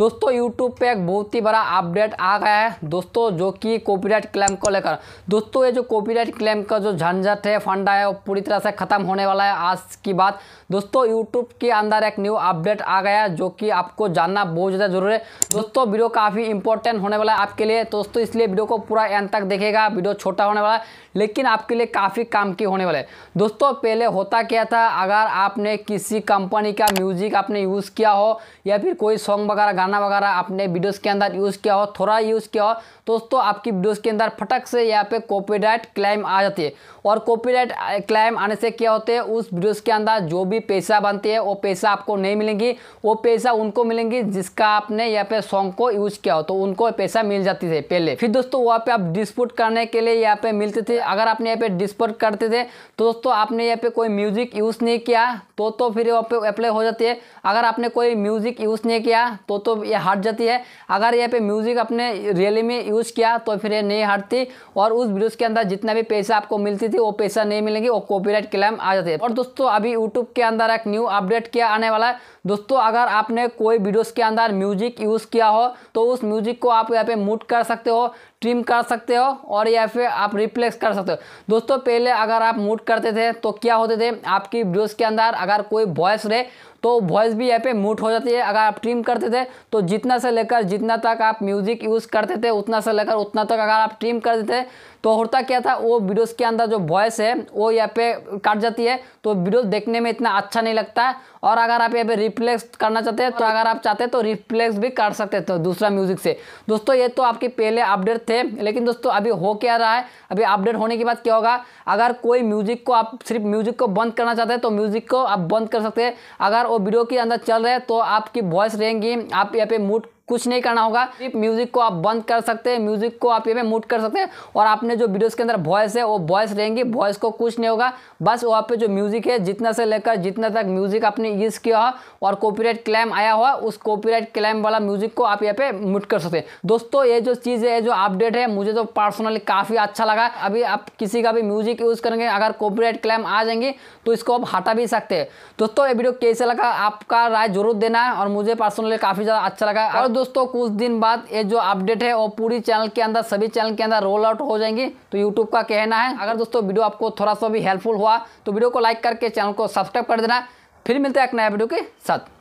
दोस्तों यूट्यूब पे एक बहुत ही बड़ा अपडेट आ गया है दोस्तों जो कि कॉपीराइट क्लेम को लेकर दोस्तों ये जो कॉपीराइट क्लेम का जो झंझट है फंडा है वो पूरी तरह से ख़त्म होने वाला है आज की बात दोस्तों यूट्यूब के अंदर एक न्यू अपडेट आ गया है जो कि आपको जानना बहुत ज़्यादा जरूरी है दोस्तों वीडियो काफ़ी इंपॉर्टेंट होने वाला है आपके लिए दोस्तों इसलिए वीडियो को पूरा एंड तक देखेगा वीडियो छोटा होने वाला है लेकिन आपके लिए काफ़ी काम की होने वाला है दोस्तों पहले होता क्या था अगर आपने किसी कंपनी का म्यूज़िक आपने यूज़ किया हो या फिर कोई सॉन्ग वगैरह गाना गाना वगैरह आपने वीडियोस के अंदर यूज़ किया हो थोड़ा यूज़ किया हो दोस्तों आपकी वीडियोस के अंदर फटक से यहाँ पे कॉपीराइट क्लेम आ जाती है और कॉपीराइट क्लेम आने से क्या होते हैं उस वीडियोस के अंदर जो भी पैसा बनती है वो पैसा आपको नहीं मिलेंगी वो पैसा उनको मिलेंगी जिसका आपने यहाँ पे सॉन्ग को यूज़ किया हो तो उनको पैसा मिल जाती थी पहले फिर दोस्तों वहाँ पर आप डिस्प्यूट करने के लिए यहाँ पर मिलते थे अगर आपने यहाँ पर डिस्प्यूट करते थे तो दोस्तों आपने यहाँ पर कोई म्यूज़िक यूज़ नहीं किया तो, तो फिर वहाँ पर अप्लाई हो जाती है अगर आपने कोई म्यूज़िक यूज़ नहीं किया तो तो तो ये हट जाती है अगर यहाँ पे म्यूज़िक अपने रियली में यूज़ किया तो फिर ये नहीं हटती और उस वीडियोज़ के अंदर जितना भी पैसा आपको मिलती थी वो पैसा नहीं मिलेंगे और कॉपीराइट क्लेम आ जाती है और दोस्तों अभी यूट्यूब के अंदर एक न्यू अपडेट किया आने वाला है दोस्तों अगर आपने कोई वीडियोज़ के अंदर म्यूजिक यूज़ किया हो तो उस म्यूजिक को आप यहाँ पे मूट कर सकते हो ट्रिम कर सकते हो और या फिर आप रिप्लेस कर सकते हो दोस्तों पहले अगर आप मूट करते थे तो क्या होते थे आपकी वीडियोज़ के अंदर अगर कोई वॉयस रहे तो वॉइस भी यहाँ पे म्यूट हो जाती है अगर आप ट्रिम करते थे तो जितना से लेकर जितना तक आप म्यूज़िक यूज़ करते थे उतना से लेकर उतना तक अगर आप ट्रिम करते थे तो होता क्या था वो वीडियोस के अंदर जो वॉइस है वो यहाँ पे काट जाती है तो वीडियो देखने में इतना अच्छा नहीं लगता है और अगर आप यहाँ पे रिप्लेक्स करना चाहते हैं तो अगर आप चाहते हैं तो रिप्लेक्स भी कर सकते थे दूसरा म्यूज़िक से दोस्तों ये तो आपके पहले अपडेट थे लेकिन दोस्तों अभी हो क्या रहा है अभी अपडेट होने के बाद क्या होगा अगर कोई म्यूज़िक को आप सिर्फ म्यूज़िक को बंद करना चाहते हैं तो म्यूज़िक को आप बंद कर सकते हैं अगर वो वीडियो के अंदर चल रहे हैं तो आपकी वॉइस रहेंगी आप यहाँ पे मूड कुछ नहीं करना होगा सिर्फ म्यूज़िक को आप बंद कर सकते हैं म्यूज़िक को आप ये में मूट कर सकते हैं और आपने जो वीडियोस के अंदर वॉइस है वो वॉइस रहेंगी वॉइस को कुछ नहीं होगा बस वहाँ पे जो म्यूज़िक है जितना से लेकर जितना तक म्यूज़िक आपने यूज़ किया हो और कॉपीराइट क्लेम आया हुआ उस कॉपीराइट क्लेम वाला म्यूज़िक को आप यहाँ पे मूट कर सकते हैं दोस्तों ये जो चीज़ है जो अपडेट है मुझे तो पर्सनली काफ़ी अच्छा लगा अभी आप किसी का भी म्यूज़िक यूज़ करेंगे अगर कॉपीराइट क्लेम आ जाएंगे तो इसको आप हटा भी सकते हैं दोस्तों ये वीडियो कैसे लगा आपका राय जरूर देना है और मुझे पर्सनली काफ़ी ज़्यादा अच्छा लगा और दोस्तों कुछ दिन बाद ये जो अपडेट है वो पूरी चैनल के अंदर सभी चैनल के अंदर रोल आउट हो जाएंगी तो यूट्यूब का कहना है अगर दोस्तों वीडियो आपको थोड़ा सा भी हेल्पफुल हुआ तो वीडियो को लाइक करके चैनल को सब्सक्राइब कर देना फिर मिलते हैं एक नया वीडियो के साथ